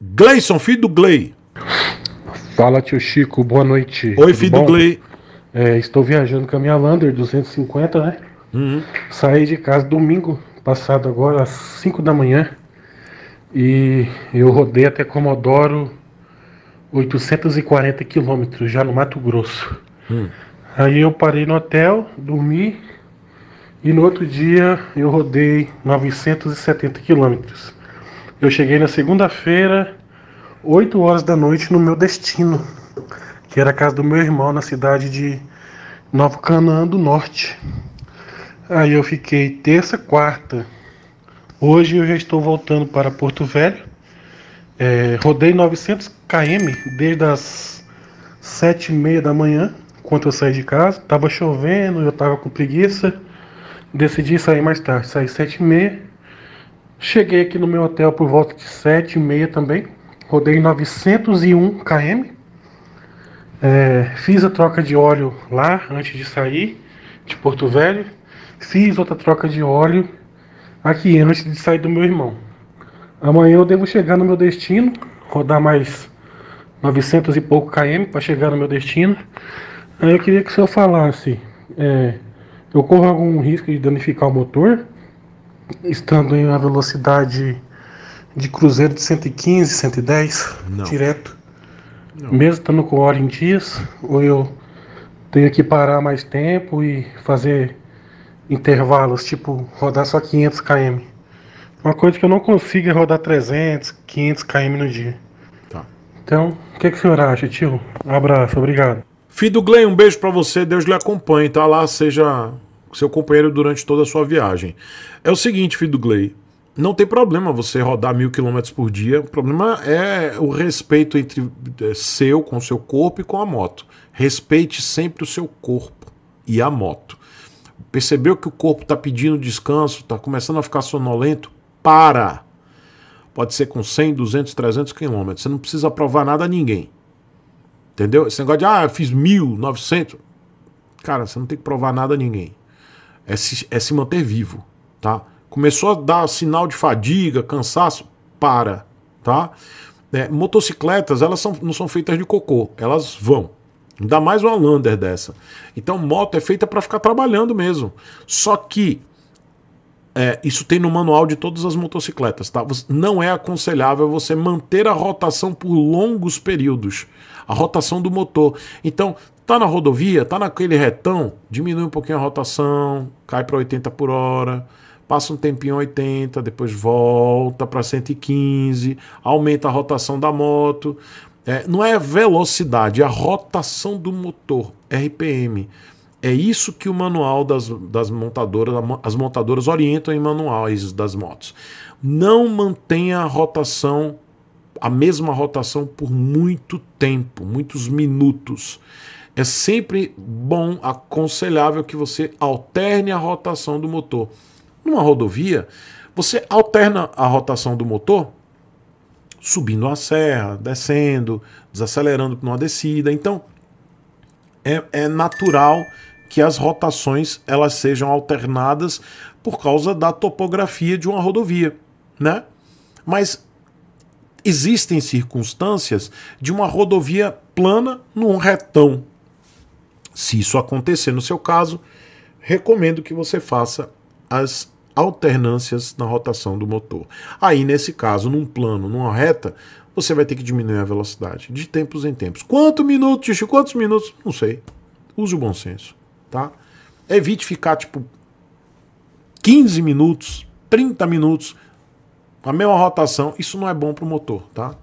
Gleison, filho do Glei. Fala, tio Chico, boa noite. Oi, filho do Glei. É, estou viajando com a minha Lander 250, né? Uhum. Saí de casa domingo passado, agora às 5 da manhã. E eu rodei até Comodoro 840 quilômetros, já no Mato Grosso. Hum. Aí eu parei no hotel, dormi. E no outro dia eu rodei 970 quilômetros. Eu cheguei na segunda-feira, 8 horas da noite, no meu destino, que era a casa do meu irmão na cidade de Novo Canaã do Norte. Aí eu fiquei terça, quarta. Hoje eu já estou voltando para Porto Velho. É, rodei 900 km desde as sete e meia da manhã, quando eu saí de casa. Tava chovendo, eu tava com preguiça. Decidi sair mais tarde, saí sete e meia. Cheguei aqui no meu hotel por volta de 7 e meia também. Rodei 901 km. É, fiz a troca de óleo lá antes de sair de Porto Velho. Fiz outra troca de óleo aqui antes de sair do meu irmão. Amanhã eu devo chegar no meu destino, rodar mais 900 e pouco km para chegar no meu destino. Aí eu queria que o senhor falasse: é, eu corro algum risco de danificar o motor? estando em uma velocidade de cruzeiro de 115, 110, Não. direto. Não. Mesmo estando com hora em dias, ou eu tenho que parar mais tempo e fazer intervalos, tipo rodar só 500 km. Uma coisa que eu não consigo é rodar 300, 500 km no dia. Tá. Então, o que, que o senhor acha, tio? Um abraço, obrigado. Filho do Glenn, um beijo para você, Deus lhe acompanhe, tá lá, seja seu companheiro durante toda a sua viagem. É o seguinte, filho do Gley, não tem problema você rodar mil quilômetros por dia. O problema é o respeito entre eh, seu com o seu corpo e com a moto. Respeite sempre o seu corpo e a moto. Percebeu que o corpo está pedindo descanso, está começando a ficar sonolento? Para! Pode ser com 100, 200, 300 quilômetros. Você não precisa provar nada a ninguém. Entendeu? Esse negócio de, ah, eu fiz mil, Cara, você não tem que provar nada a ninguém é se, é se manter vivo, tá? Começou a dar sinal de fadiga, cansaço, para, tá? É, motocicletas, elas são, não são feitas de cocô, elas vão. Ainda mais uma Lander dessa. Então, moto é feita para ficar trabalhando mesmo. Só que é, isso tem no manual de todas as motocicletas, tá? Não é aconselhável você manter a rotação por longos períodos. A rotação do motor. Então, Tá na rodovia, tá naquele retão, diminui um pouquinho a rotação, cai para 80 por hora, passa um tempinho 80, depois volta para 115, aumenta a rotação da moto. É, não é velocidade, é a rotação do motor, RPM. É isso que o manual das, das montadoras, as montadoras orientam em manuais das motos. Não mantenha a rotação, a mesma rotação por muito tempo, muitos minutos. É sempre bom, aconselhável que você alterne a rotação do motor. Numa rodovia, você alterna a rotação do motor subindo a serra, descendo, desacelerando numa descida. Então, é, é natural que as rotações elas sejam alternadas por causa da topografia de uma rodovia, né? Mas existem circunstâncias de uma rodovia plana num retão, se isso acontecer no seu caso, recomendo que você faça as alternâncias na rotação do motor. Aí, nesse caso, num plano, numa reta, você vai ter que diminuir a velocidade de tempos em tempos. Quanto minutos, Ticho? Quantos minutos? Não sei. Use o bom senso, tá? Evite ficar, tipo, 15 minutos, 30 minutos, a mesma rotação. Isso não é bom para o motor, tá?